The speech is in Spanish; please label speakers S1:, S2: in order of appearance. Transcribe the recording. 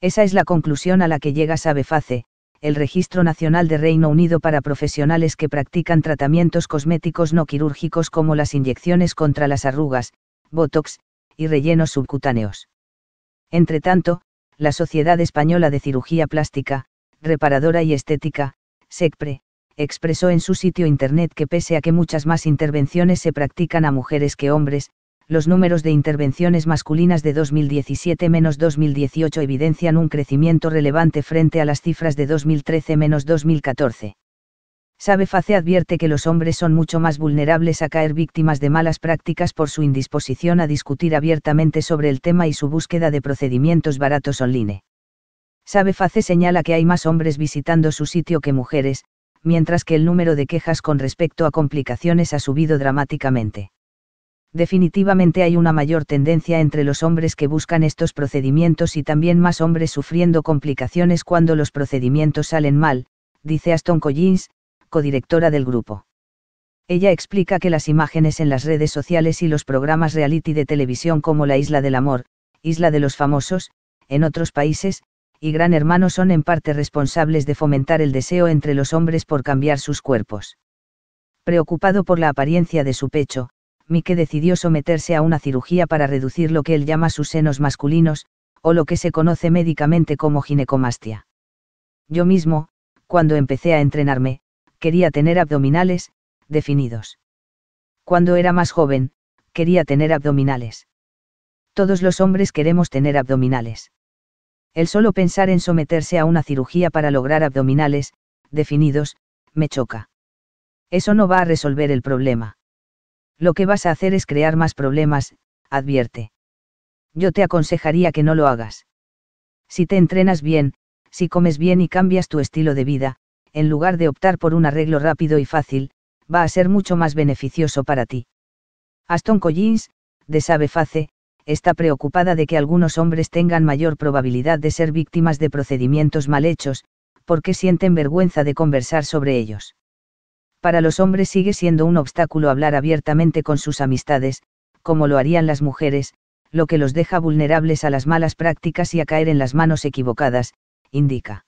S1: Esa es la conclusión a la que llega Sabeface, el Registro Nacional de Reino Unido para profesionales que practican tratamientos cosméticos no quirúrgicos como las inyecciones contra las arrugas, botox, y rellenos subcutáneos. Entretanto, la Sociedad Española de Cirugía Plástica, Reparadora y Estética, SECPRE, expresó en su sitio internet que pese a que muchas más intervenciones se practican a mujeres que hombres, los números de intervenciones masculinas de 2017-2018 evidencian un crecimiento relevante frente a las cifras de 2013-2014. Sabeface advierte que los hombres son mucho más vulnerables a caer víctimas de malas prácticas por su indisposición a discutir abiertamente sobre el tema y su búsqueda de procedimientos baratos online. Sabe Face señala que hay más hombres visitando su sitio que mujeres, mientras que el número de quejas con respecto a complicaciones ha subido dramáticamente. Definitivamente hay una mayor tendencia entre los hombres que buscan estos procedimientos y también más hombres sufriendo complicaciones cuando los procedimientos salen mal, dice Aston Collins, codirectora del grupo. Ella explica que las imágenes en las redes sociales y los programas reality de televisión como La Isla del Amor, Isla de los Famosos, en otros países, y Gran Hermano son en parte responsables de fomentar el deseo entre los hombres por cambiar sus cuerpos. Preocupado por la apariencia de su pecho, Mike decidió someterse a una cirugía para reducir lo que él llama sus senos masculinos, o lo que se conoce médicamente como ginecomastia. Yo mismo, cuando empecé a entrenarme, quería tener abdominales, definidos. Cuando era más joven, quería tener abdominales. Todos los hombres queremos tener abdominales. El solo pensar en someterse a una cirugía para lograr abdominales, definidos, me choca. Eso no va a resolver el problema. Lo que vas a hacer es crear más problemas, advierte. Yo te aconsejaría que no lo hagas. Si te entrenas bien, si comes bien y cambias tu estilo de vida, en lugar de optar por un arreglo rápido y fácil, va a ser mucho más beneficioso para ti. Aston Collins, de Sabe Face, está preocupada de que algunos hombres tengan mayor probabilidad de ser víctimas de procedimientos mal hechos, porque sienten vergüenza de conversar sobre ellos para los hombres sigue siendo un obstáculo hablar abiertamente con sus amistades, como lo harían las mujeres, lo que los deja vulnerables a las malas prácticas y a caer en las manos equivocadas, indica.